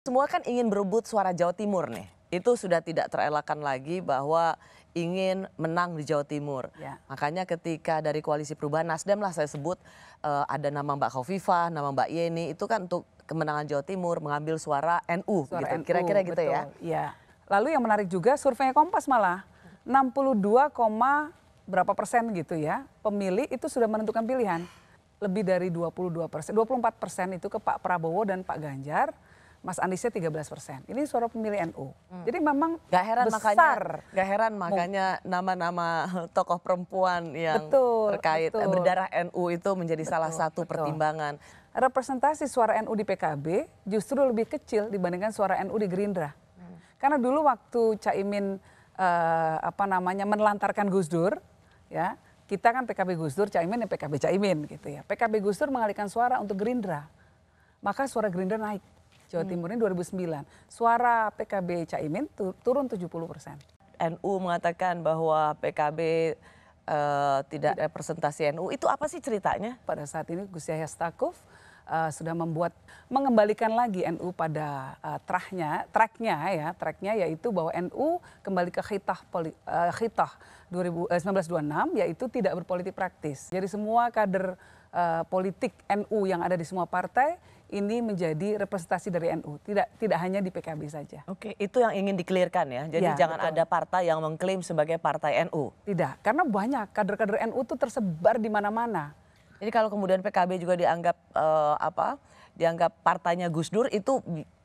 Semua kan ingin berebut suara Jawa Timur nih. Itu sudah tidak terelakkan lagi bahwa ingin menang di Jawa Timur. Ya. Makanya ketika dari koalisi perubahan Nasdem lah saya sebut uh, ada nama Mbak Khofifah, nama Mbak Yeni itu kan untuk kemenangan Jawa Timur mengambil suara NU suara gitu. Kira-kira gitu ya. ya. Lalu yang menarik juga surveinya Kompas malah 62, berapa persen gitu ya pemilih itu sudah menentukan pilihan. Lebih dari 22 persen, 24 persen itu ke Pak Prabowo dan Pak Ganjar Mas tiga 13 persen. Ini suara pemilih NU. Hmm. Jadi memang gak heran besar. Makanya, gak heran makanya nama-nama tokoh perempuan yang betul, terkait betul. berdarah NU itu menjadi betul, salah satu betul. pertimbangan. Representasi suara NU di PKB justru lebih kecil dibandingkan suara NU di Gerindra. Hmm. Karena dulu waktu Caimin eh, apa namanya menelantarkan Gus Dur, ya kita kan PKB Gus Dur, Caimin ya PKB Caimin gitu ya. PKB Gus Dur mengalihkan suara untuk Gerindra, maka suara Gerindra naik. Jawa Timur ini 2009. Suara PKB Caimin turun 70 persen. NU mengatakan bahwa PKB uh, eh, tidak representasi NU. Itu apa sih ceritanya? Pada saat ini Gus Yahya Stakuf uh, sudah membuat mengembalikan lagi NU pada uh, trahnya, tracknya ya, tracknya yaitu bahwa NU kembali ke khitah poli, uh, khitah 2000, uh, 1926 yaitu tidak berpolitik praktis. Jadi semua kader uh, politik NU yang ada di semua partai ini menjadi representasi dari NU, tidak tidak hanya di PKB saja. Oke, itu yang ingin dikelirkan ya. Jadi ya, jangan betul. ada partai yang mengklaim sebagai partai NU. Tidak, karena banyak kader-kader NU itu tersebar di mana-mana. Jadi kalau kemudian PKB juga dianggap uh, apa? Dianggap partainya Gus Dur itu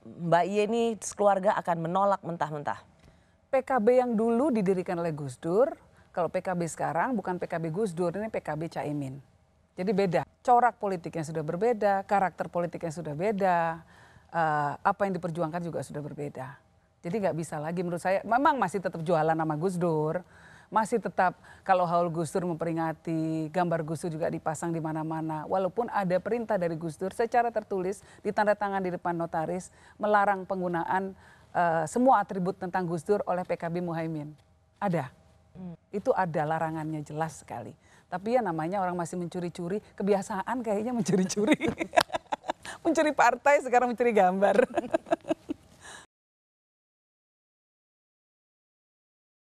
Mbak Yeni ini sekeluarga akan menolak mentah-mentah. PKB yang dulu didirikan oleh Gus Dur, kalau PKB sekarang bukan PKB Gus Dur, ini PKB Caimin. Jadi beda, corak politiknya sudah berbeda, karakter politiknya sudah beda, eh, apa yang diperjuangkan juga sudah berbeda. Jadi nggak bisa lagi menurut saya, memang masih tetap jualan nama Gus Dur, masih tetap kalau haul Gus Dur memperingati, gambar Gus Dur juga dipasang di mana-mana. Walaupun ada perintah dari Gus Dur secara tertulis di tanda tangan di depan notaris melarang penggunaan uh, semua atribut tentang Gus Dur oleh PKB Muhaimin. Ada. Hmm. Itu ada larangannya jelas sekali. Tapi ya namanya orang masih mencuri-curi, kebiasaan kayaknya mencuri-curi. mencuri partai sekarang mencuri gambar.